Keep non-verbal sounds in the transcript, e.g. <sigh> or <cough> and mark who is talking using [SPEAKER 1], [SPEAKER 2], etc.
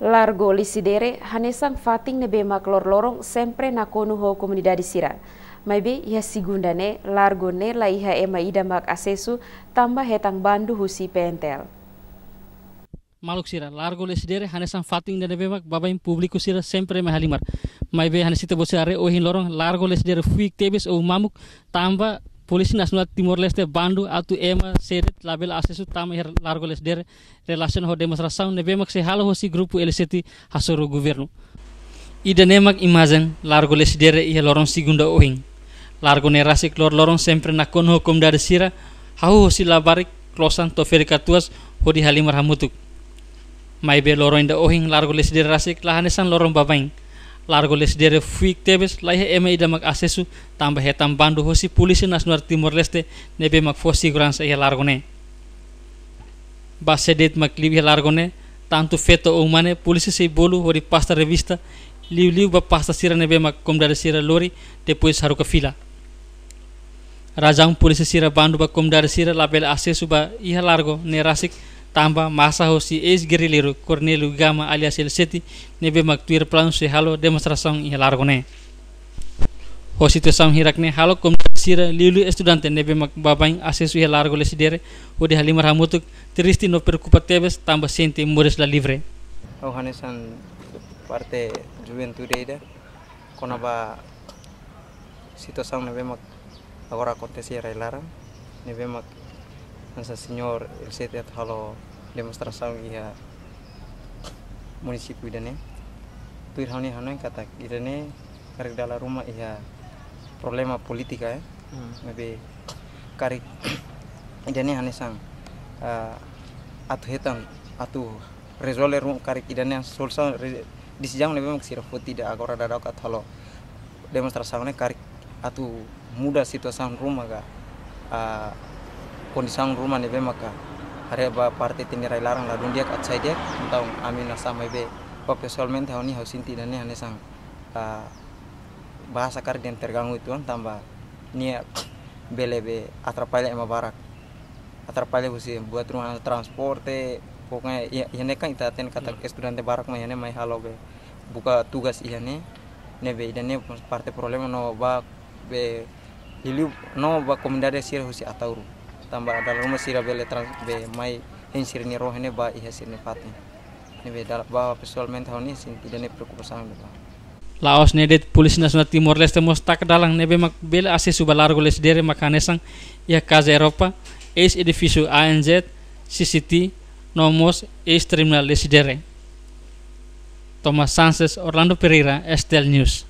[SPEAKER 1] Largo lisidere Hanesang fating nebe maklor lorong sempre nakonu ho komunidade sira. Maybe ia sigunda ne largo ne la iha ema ida mak asesu tambah hetang bandu husi pentel.
[SPEAKER 2] Maluk sira largo lisidere Hanesang fating nebe mak babain publiku sira sempre mahalimar. Maybe hanesita bosare ohin lorong largo lisidere fuik tebes o mamuk tambah Polisi nasional Timor-Leste Bandu atu ema seret label asesu tam her largo les der relação ho ne nebemak se halo si grupu LCT hasoro guvernu Ida nemak imazen largo les der ia lorong sigunda ohing. Largo rasik lor lorong sempre nakon hukum dari sira hau si labarik klosan to tuas ho di halimar hamutuk. Maibe lorong inda ohing largo les der rasik lahanesan lorong babaing largo les re fuik tebes lai he eme ida mak asesu tambah he bandu hosi polisi nasional timur leste nebe mak fosi grans he largo ne ba sedet mak liv largo ne tantu feto umane polisi sei bolu hori pasta revista liv liv ba pasta sira nebe mak komdare sira lori depois haruka fila rajang polisi sira bandu ba komdare sira label asesu ba iha largo ne rasik tamba masa si es guerrilheiro kornelu Gama alias El nebe nebemak tuir plano se halo demonstrasi ih largone. te sam hirakne halo kom sira lilu estudante nebemak babain asesu ih largo lesidere dere de halimar hamutuk tristi no tebes tamba senti mures la livre.
[SPEAKER 1] Ohane hanesan parte juventude ida konaba nebe nebemak agora acontecer lara nebe mak nasa senior el at Halo, demonstrasaw iya munisipu idane. Tu irhani hano yang kata idane karik dalam rumah iya problema politika ya. Hmm. Mabe karik idane hane sang uh, atu hetan atu resolver karik idane sulsa di sejang lebih maksir tidak agora dadau kat halo demonstrasinya karik atu muda situasan rumah ga kondisi rumah nih maka hari apa partai tinggal larang ladung dia kat saya dia tentang amin sama be, kok ya solmen tahun ini harus inti dan ini sang bahasa kari yang terganggu itu kan, tambah niat nia <clears throat> belebe atrapale ema barak atrapale busi buat rumah transporte pokoknya ya ini kan kita aten kata hmm. studente barak mah ini mai halo be buka tugas iya nih, ne be dan ini partai problem no ba be lilu no ba komendade sir husi atauru tambah ada rumah sirah bele trans be mai hen sirni rohene ba iha sirni fatni ne be dala ba pesual mental tahun ni sin tidak ne
[SPEAKER 2] Laos nedet Polis Nasional Timor Leste mostak dalang nebe mak bela ase suba largo les dere makanesang ya kaza Eropa es edifisu ANZ CCT nomos es terminal les dere Thomas Sanchez Orlando Pereira Estel News